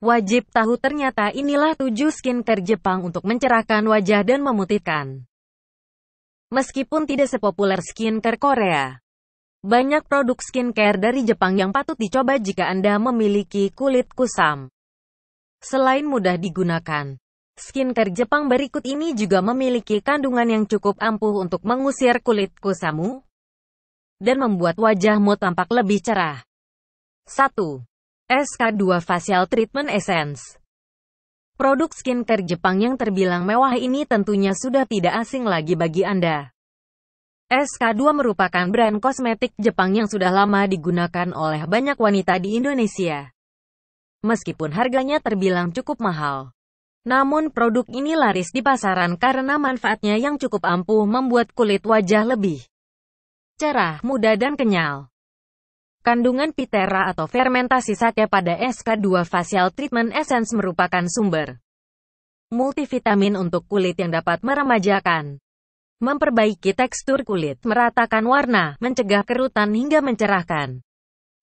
Wajib tahu ternyata inilah tujuh skincare Jepang untuk mencerahkan wajah dan memutihkan. Meskipun tidak sepopuler skincare Korea, banyak produk skincare dari Jepang yang patut dicoba jika Anda memiliki kulit kusam. Selain mudah digunakan, skincare Jepang berikut ini juga memiliki kandungan yang cukup ampuh untuk mengusir kulit kusamu dan membuat wajahmu tampak lebih cerah. 1. SK2 Facial Treatment Essence. Produk skincare Jepang yang terbilang mewah ini tentunya sudah tidak asing lagi bagi Anda. SK2 merupakan brand kosmetik Jepang yang sudah lama digunakan oleh banyak wanita di Indonesia. Meskipun harganya terbilang cukup mahal, namun produk ini laris di pasaran karena manfaatnya yang cukup ampuh membuat kulit wajah lebih cerah, muda dan kenyal. Kandungan pitera atau fermentasi sake pada SK2 Facial Treatment Essence merupakan sumber multivitamin untuk kulit yang dapat meremajakan, memperbaiki tekstur kulit, meratakan warna, mencegah kerutan hingga mencerahkan.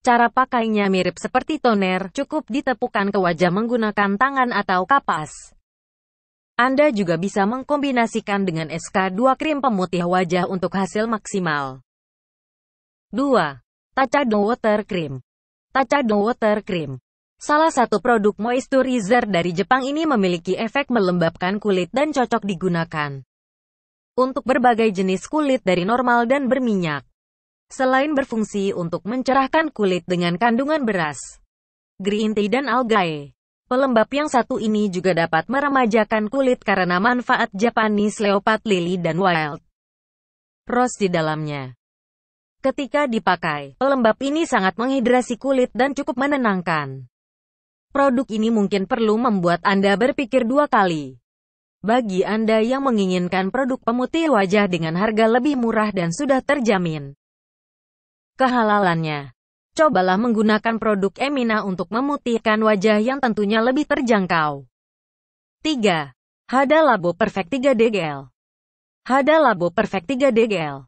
Cara pakainya mirip seperti toner, cukup ditepukan ke wajah menggunakan tangan atau kapas. Anda juga bisa mengkombinasikan dengan SK2 krim pemutih wajah untuk hasil maksimal. 2. Tachado Water Cream. Tachado Water Cream. Salah satu produk moisturizer dari Jepang ini memiliki efek melembabkan kulit dan cocok digunakan untuk berbagai jenis kulit dari normal dan berminyak. Selain berfungsi untuk mencerahkan kulit dengan kandungan beras, green tea dan algae, pelembab yang satu ini juga dapat meremajakan kulit karena manfaat Japanese leopard lily dan wild rose di dalamnya. Ketika dipakai, pelembab ini sangat menghidrasi kulit dan cukup menenangkan. Produk ini mungkin perlu membuat Anda berpikir dua kali. Bagi Anda yang menginginkan produk pemutih wajah dengan harga lebih murah dan sudah terjamin kehalalannya, cobalah menggunakan produk Emina untuk memutihkan wajah yang tentunya lebih terjangkau. 3. Hada Labo Perfect 3 DGL Hada Labo Perfect 3 DGL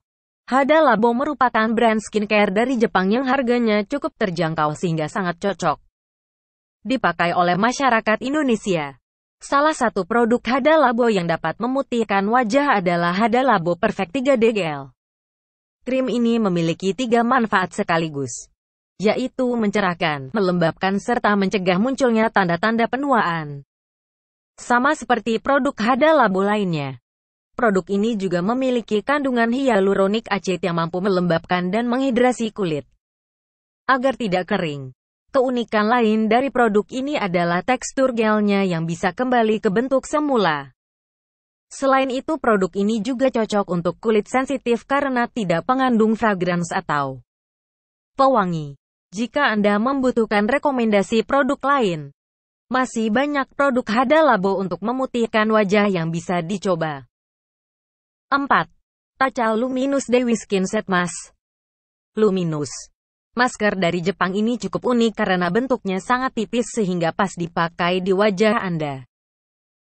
Hada Labo merupakan brand skincare dari Jepang yang harganya cukup terjangkau sehingga sangat cocok dipakai oleh masyarakat Indonesia. Salah satu produk Hada Labo yang dapat memutihkan wajah adalah Hada Labo Perfect 3 Gel. Krim ini memiliki tiga manfaat sekaligus, yaitu mencerahkan, melembabkan serta mencegah munculnya tanda-tanda penuaan. Sama seperti produk Hada Labo lainnya. Produk ini juga memiliki kandungan hyaluronic acid yang mampu melembabkan dan menghidrasi kulit agar tidak kering. Keunikan lain dari produk ini adalah tekstur gelnya yang bisa kembali ke bentuk semula. Selain itu produk ini juga cocok untuk kulit sensitif karena tidak mengandung fragrance atau pewangi. Jika Anda membutuhkan rekomendasi produk lain, masih banyak produk Hada Labo untuk memutihkan wajah yang bisa dicoba. 4. Taca Luminous Dewi Set Mask Luminous Masker dari Jepang ini cukup unik karena bentuknya sangat tipis sehingga pas dipakai di wajah Anda.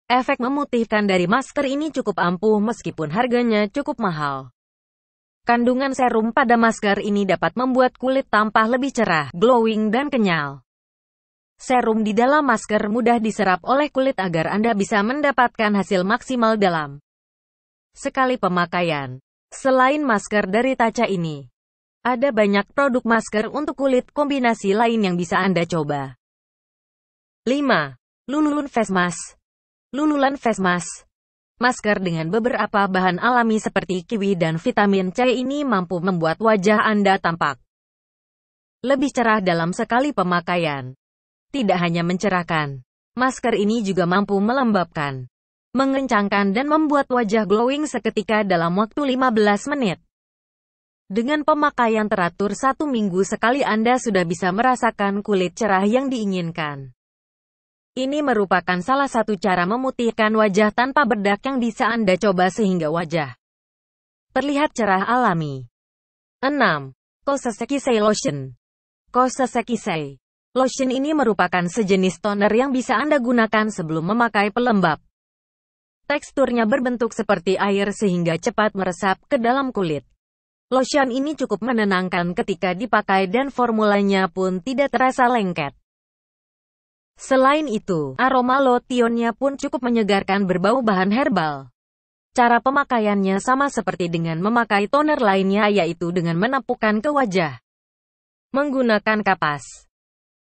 Efek memutihkan dari masker ini cukup ampuh meskipun harganya cukup mahal. Kandungan serum pada masker ini dapat membuat kulit tampak lebih cerah, glowing dan kenyal. Serum di dalam masker mudah diserap oleh kulit agar Anda bisa mendapatkan hasil maksimal dalam sekali pemakaian. Selain masker dari Tacha ini, ada banyak produk masker untuk kulit kombinasi lain yang bisa Anda coba. 5. Lululun Face Mask Lululan Face Mask Masker dengan beberapa bahan alami seperti kiwi dan vitamin C ini mampu membuat wajah Anda tampak lebih cerah dalam sekali pemakaian. Tidak hanya mencerahkan, masker ini juga mampu melembabkan mengencangkan dan membuat wajah glowing seketika dalam waktu 15 menit. Dengan pemakaian teratur satu minggu sekali Anda sudah bisa merasakan kulit cerah yang diinginkan. Ini merupakan salah satu cara memutihkan wajah tanpa bedak yang bisa Anda coba sehingga wajah terlihat cerah alami. 6. Kosaseki Lotion Kosaseki Lotion ini merupakan sejenis toner yang bisa Anda gunakan sebelum memakai pelembab. Teksturnya berbentuk seperti air sehingga cepat meresap ke dalam kulit. Lotion ini cukup menenangkan ketika dipakai dan formulanya pun tidak terasa lengket. Selain itu, aroma lotionnya pun cukup menyegarkan berbau bahan herbal. Cara pemakaiannya sama seperti dengan memakai toner lainnya yaitu dengan menepukkan ke wajah. Menggunakan kapas.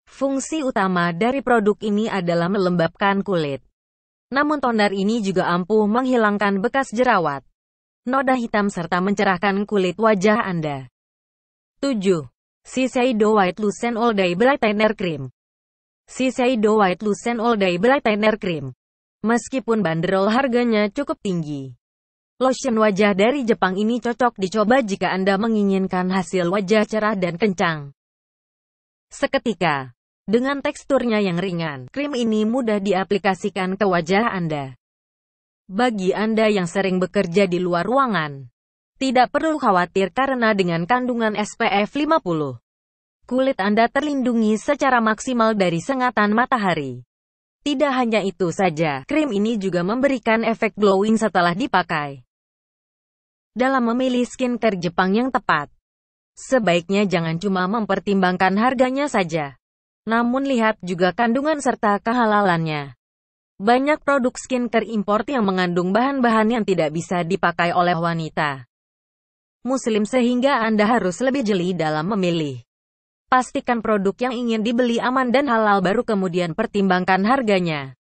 Fungsi utama dari produk ini adalah melembabkan kulit. Namun toner ini juga ampuh menghilangkan bekas jerawat, noda hitam serta mencerahkan kulit wajah Anda. 7. Shiseido White Lucent All Day Brightener Cream Shiseido White Lucent All Day Brightener Cream Meskipun banderol harganya cukup tinggi, lotion wajah dari Jepang ini cocok dicoba jika Anda menginginkan hasil wajah cerah dan kencang. Seketika, dengan teksturnya yang ringan, krim ini mudah diaplikasikan ke wajah Anda. Bagi Anda yang sering bekerja di luar ruangan, tidak perlu khawatir karena dengan kandungan SPF 50, kulit Anda terlindungi secara maksimal dari sengatan matahari. Tidak hanya itu saja, krim ini juga memberikan efek glowing setelah dipakai. Dalam memilih skincare Jepang yang tepat, sebaiknya jangan cuma mempertimbangkan harganya saja. Namun lihat juga kandungan serta kehalalannya. Banyak produk skincare import yang mengandung bahan-bahan yang tidak bisa dipakai oleh wanita muslim sehingga Anda harus lebih jeli dalam memilih. Pastikan produk yang ingin dibeli aman dan halal baru kemudian pertimbangkan harganya.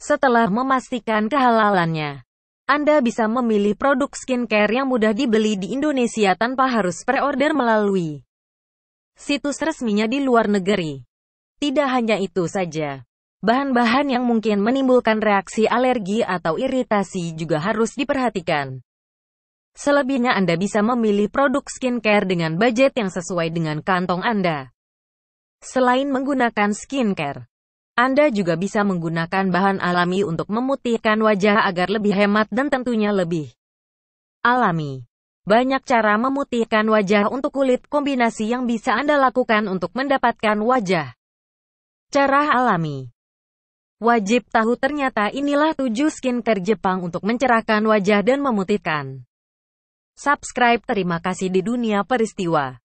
Setelah memastikan kehalalannya, Anda bisa memilih produk skincare yang mudah dibeli di Indonesia tanpa harus pre-order melalui situs resminya di luar negeri. Tidak hanya itu saja, bahan-bahan yang mungkin menimbulkan reaksi alergi atau iritasi juga harus diperhatikan. Selebihnya Anda bisa memilih produk skincare dengan budget yang sesuai dengan kantong Anda. Selain menggunakan skincare, Anda juga bisa menggunakan bahan alami untuk memutihkan wajah agar lebih hemat dan tentunya lebih alami. Banyak cara memutihkan wajah untuk kulit kombinasi yang bisa Anda lakukan untuk mendapatkan wajah. Cara alami Wajib tahu ternyata inilah skin skincare Jepang untuk mencerahkan wajah dan memutihkan. Subscribe terima kasih di dunia peristiwa.